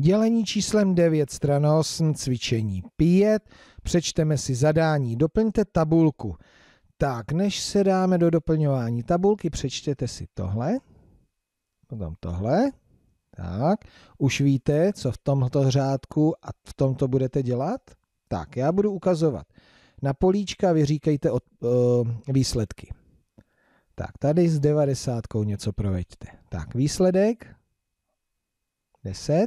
Dělení číslem 9, strana 8, cvičení 5. Přečteme si zadání, doplňte tabulku. Tak, než se dáme do doplňování tabulky, přečtěte si tohle, potom tohle. Tak, už víte, co v tomto řádku a v tomto budete dělat? Tak, já budu ukazovat. Na políčka vy říkejte od, o, eh, výsledky. Tak, tady s devadesátkou něco proveďte. Tak, výsledek 10,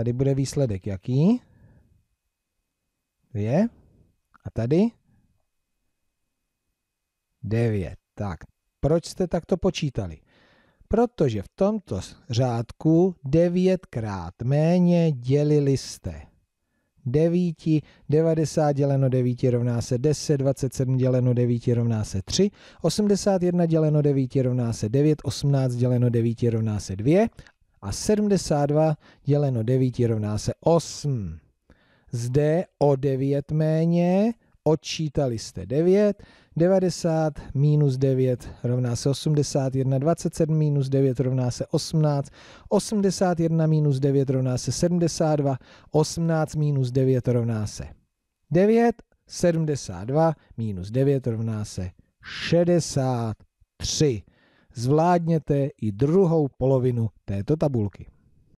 Tady bude výsledek jaký? Dvě. A tady? Devět. Tak, proč jste takto počítali? Protože v tomto řádku devětkrát méně dělili jste. 9, 90 děleno 9 rovná se 10, 27 děleno 9 rovná se 3, 81 děleno 9 rovná se 9, 18 děleno 9 rovná se 2 a 72 děleno 9 rovná se 8. Zde o 9 méně odčítali jste 9, 90 minus 9 rovná se 81, 27 minus 9 rovná se 18, 81 minus 9 rovná se 72, 18 minus 9 rovná se 9, 72 minus 9 rovná se 63 zvládněte i druhou polovinu této tabulky.